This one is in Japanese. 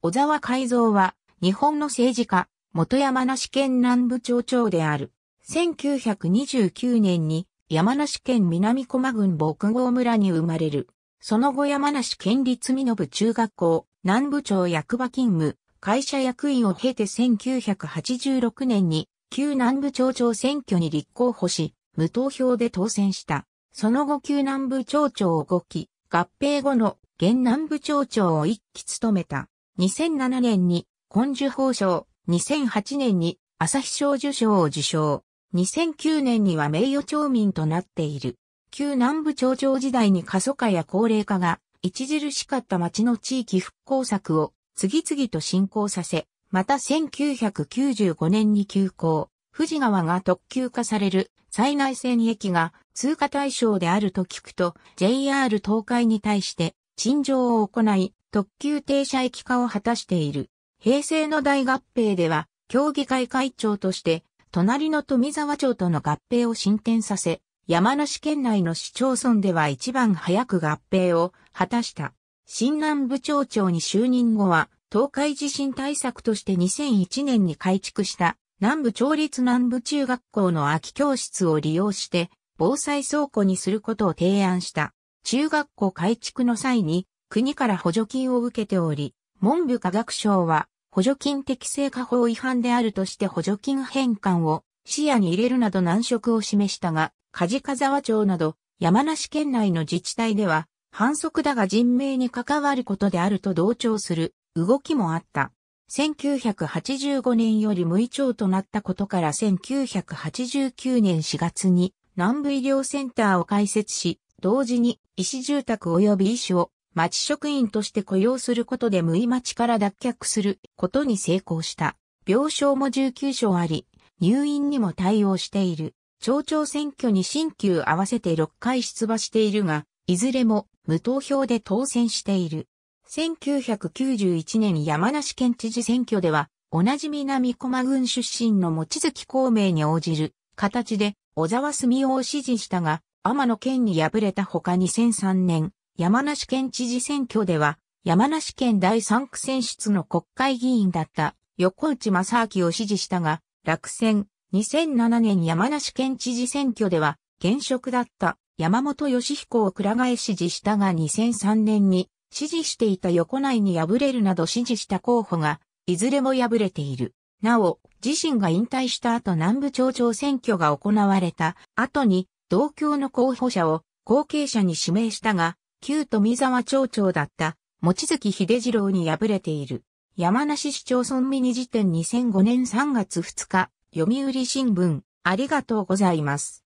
小沢海蔵は、日本の政治家、元山梨県南部町長である。1929年に、山梨県南駒郡牧郷村に生まれる。その後山梨県立美信中学校、南部町役場勤務、会社役員を経て1986年に、旧南部町長選挙に立候補し、無投票で当選した。その後旧南部町長を5期、合併後の現南部町長を1期務めた。2007年に根樹法賞、2008年に朝日賞受賞を受賞。2009年には名誉町民となっている。旧南部町長時代に過疎化や高齢化が著しかった町の地域復興策を次々と進行させ、また1995年に休校、富士川が特急化される災内線駅が通過対象であると聞くと JR 東海に対して陳情を行い、特急停車駅化を果たしている。平成の大合併では、協議会会長として、隣の富沢町との合併を進展させ、山梨県内の市町村では一番早く合併を果たした。新南部町長に就任後は、東海地震対策として2001年に改築した南部町立南部中学校の空き教室を利用して防災倉庫にすることを提案した。中学校改築の際に国から補助金を受けており、文部科学省は補助金適正化法違反であるとして補助金返還を視野に入れるなど難色を示したが、梶川沢町など山梨県内の自治体では反則だが人命に関わることであると同調する動きもあった。1985年より無意長となったことから1989年4月に南部医療センターを開設し、同時に医師住宅及び医師を町職員として雇用することで無意町から脱却することに成功した。病床も19床あり、入院にも対応している。町長選挙に新旧合わせて6回出馬しているが、いずれも無投票で当選している。1991年山梨県知事選挙では、同じ南駒郡出身の望月孔明に応じる形で小沢澄夫を支持したが、天野県に敗れた他2003年、山梨県知事選挙では、山梨県第三区選出の国会議員だった横内正明を支持したが、落選。2007年山梨県知事選挙では、現職だった山本義彦をくら替え支持したが2003年に支持していた横内に敗れるなど支持した候補が、いずれも敗れている。なお、自身が引退した後南部町長選挙が行われた後に、同郷の候補者を後継者に指名したが、旧富沢町長だった、望月秀次郎に敗れている。山梨市町村ミニ辞典2005年3月2日、読売新聞、ありがとうございます。